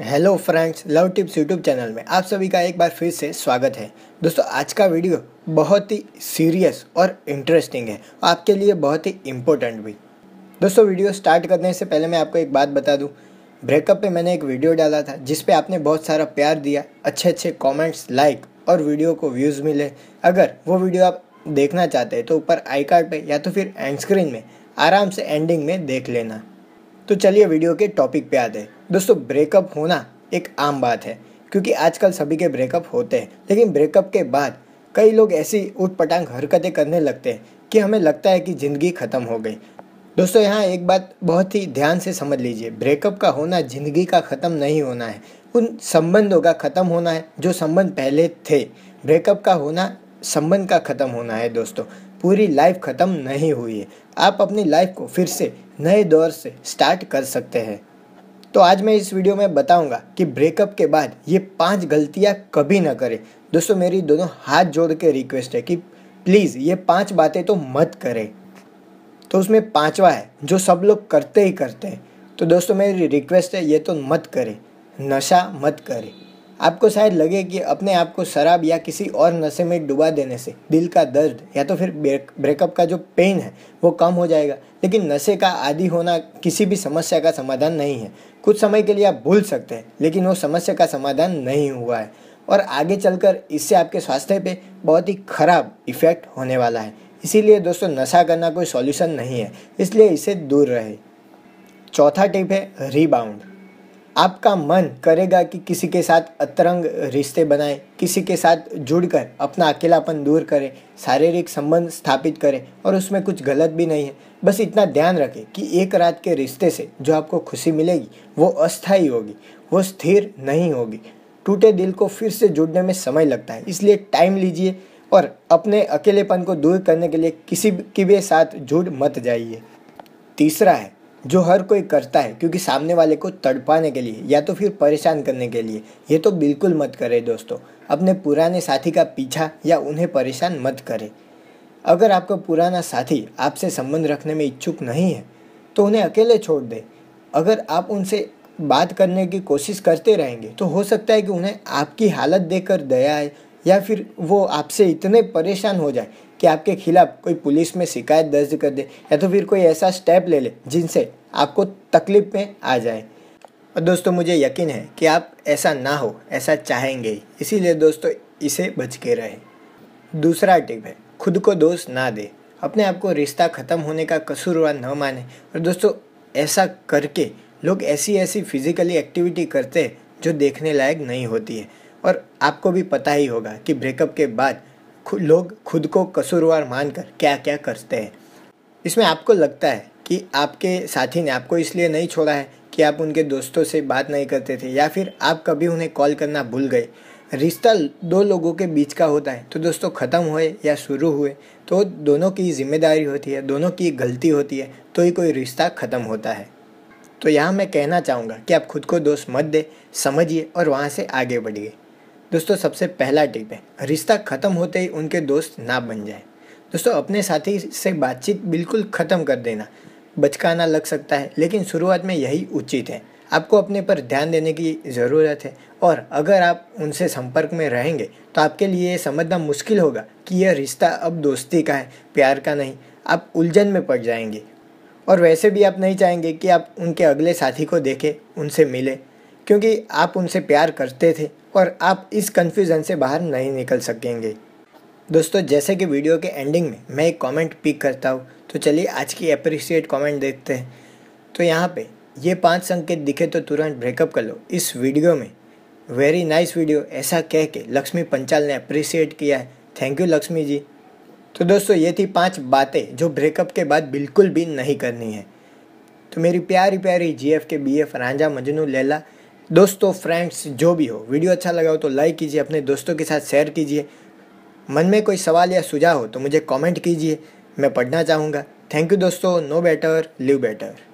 hello friends love tips YouTube channel में आप सभी का एक बार फिर से स्वागत है दोस्तों आज का वीडियो बहुत ही सीरियस और इंटरेस्टिंग है आपके लिए बहुत ही इम्पोर्टेंट भी दोस्तों वीडियो स्टार्ट करने से पहले मैं आपको एक बात बता दूं ब्रेकअप पे मैंने एक वीडियो डाला था जिस पे आपने बहुत सारा प्यार दिया अच्छे अच्छे कॉमेंट्स लाइक और वीडियो को व्यूज़ मिले अगर वो वीडियो आप देखना चाहते हैं तो ऊपर आई कार्ड पर या तो फिर एंड स्क्रीन में आराम से एंडिंग में देख लेना तो चलिए वीडियो के टॉपिक पे आते हैं दोस्तों ब्रेकअप होना एक आम बात है क्योंकि आजकल सभी के ब्रेकअप होते हैं लेकिन ब्रेकअप के बाद कई लोग ऐसी उठ पटांग हरकतें करने लगते हैं कि हमें लगता है कि ज़िंदगी ख़त्म हो गई दोस्तों यहाँ एक बात बहुत ही ध्यान से समझ लीजिए ब्रेकअप का होना ज़िंदगी का ख़त्म नहीं होना है उन संबंधों का ख़त्म होना है जो संबंध पहले थे ब्रेकअप का होना संबंध का ख़त्म होना है दोस्तों पूरी लाइफ ख़त्म नहीं हुई है आप अपनी लाइफ को फिर से नए दौर से स्टार्ट कर सकते हैं तो आज मैं इस वीडियो में बताऊंगा कि ब्रेकअप के बाद ये पांच गलतियां कभी ना करें दोस्तों मेरी दोनों हाथ जोड़ के रिक्वेस्ट है कि प्लीज़ ये पांच बातें तो मत करें तो उसमें पांचवा है जो सब लोग करते ही करते हैं तो दोस्तों मेरी रिक्वेस्ट है ये तो मत करें नशा मत करें आपको शायद लगे कि अपने आप को शराब या किसी और नशे में डुबा देने से दिल का दर्द या तो फिर ब्रेकअप का जो पेन है वो कम हो जाएगा लेकिन नशे का आदि होना किसी भी समस्या का समाधान नहीं है कुछ समय के लिए आप भूल सकते हैं लेकिन वो समस्या का समाधान नहीं हुआ है और आगे चलकर इससे आपके स्वास्थ्य पे बहुत ही खराब इफेक्ट होने वाला है इसीलिए दोस्तों नशा करना कोई सॉल्यूशन नहीं है इसलिए इसे दूर रहे चौथा टिप है रीबाउंड आपका मन करेगा कि किसी के साथ अतरंग रिश्ते बनाएं किसी के साथ जुड़कर अपना अकेलापन दूर करें शारीरिक संबंध स्थापित करें और उसमें कुछ गलत भी नहीं है बस इतना ध्यान रखें कि एक रात के रिश्ते से जो आपको खुशी मिलेगी वो अस्थायी होगी वो स्थिर नहीं होगी टूटे दिल को फिर से जुड़ने में समय लगता है इसलिए टाइम लीजिए और अपने अकेलेपन को दूर करने के लिए किसी के भी साथ जुड़ मत जाइए तीसरा है जो हर कोई करता है क्योंकि सामने वाले को तड़पाने के लिए या तो फिर परेशान करने के लिए ये तो बिल्कुल मत करें दोस्तों अपने पुराने साथी का पीछा या उन्हें परेशान मत करें अगर आपका पुराना साथी आपसे संबंध रखने में इच्छुक नहीं है तो उन्हें अकेले छोड़ दें अगर आप उनसे बात करने की कोशिश करते रहेंगे तो हो सकता है कि उन्हें आपकी हालत देखकर दया या फिर वो आपसे इतने परेशान हो जाए कि आपके खिलाफ कोई पुलिस में शिकायत दर्ज कर दे या तो फिर कोई ऐसा स्टेप ले ले जिनसे आपको तकलीफ में आ जाए और दोस्तों मुझे यकीन है कि आप ऐसा ना हो ऐसा चाहेंगे ही इसीलिए दोस्तों इसे बच के रहें दूसरा टिप है खुद को दोष ना दे अपने आप को रिश्ता ख़त्म होने का कसूरवार न माने और दोस्तों ऐसा करके लोग ऐसी ऐसी फिज़िकली एक्टिविटी करते हैं जो देखने लायक नहीं होती है और आपको भी पता ही होगा कि ब्रेकअप के बाद खु, लोग खुद को कसूरवार मानकर क्या क्या करते हैं इसमें आपको लगता है कि आपके साथी ने आपको इसलिए नहीं छोड़ा है कि आप उनके दोस्तों से बात नहीं करते थे या फिर आप कभी उन्हें कॉल करना भूल गए रिश्ता दो लोगों के बीच का होता है तो दोस्तों ख़त्म हुए या शुरू हुए तो दोनों की जिम्मेदारी होती है दोनों की गलती होती है तो ही कोई रिश्ता ख़त्म होता है तो यहाँ मैं कहना चाहूँगा कि आप खुद को दोस्त मत दें समझिए और वहाँ से आगे बढ़िए दोस्तों सबसे पहला टिप है रिश्ता ख़त्म होते ही उनके दोस्त ना बन जाए दोस्तों अपने साथी से बातचीत बिल्कुल ख़त्म कर देना बचकाना लग सकता है लेकिन शुरुआत में यही उचित है आपको अपने पर ध्यान देने की ज़रूरत है और अगर आप उनसे संपर्क में रहेंगे तो आपके लिए ये समझना मुश्किल होगा कि यह रिश्ता अब दोस्ती का है प्यार का नहीं आप उलझन में पड़ जाएंगे और वैसे भी आप नहीं चाहेंगे कि आप उनके अगले साथी को देखें उनसे मिलें क्योंकि आप उनसे प्यार करते थे और आप इस कन्फ्यूज़न से बाहर नहीं निकल सकेंगे दोस्तों जैसे कि वीडियो के एंडिंग में मैं एक कॉमेंट पिक करता हूँ तो चलिए आज की अप्रिशिएट कॉमेंट देखते हैं तो यहाँ पे ये पांच संकेत दिखे तो तुरंत ब्रेकअप कर लो इस वीडियो में वेरी नाइस वीडियो ऐसा कह के लक्ष्मी पंचाल ने अप्रिशिएट किया है थैंक यू लक्ष्मी जी तो दोस्तों ये थी पांच बातें जो ब्रेकअप के बाद बिल्कुल भी नहीं करनी है तो मेरी प्यारी प्यारी जी एफ के बी एफ रांझा मजनू लैला दोस्तों फ्रेंड्स जो भी हो वीडियो अच्छा लगा हो तो लाइक कीजिए अपने दोस्तों के साथ शेयर कीजिए मन में कोई सवाल या सुझाव हो तो मुझे कमेंट कीजिए मैं पढ़ना चाहूँगा थैंक यू दोस्तों नो बेटर लिव बेटर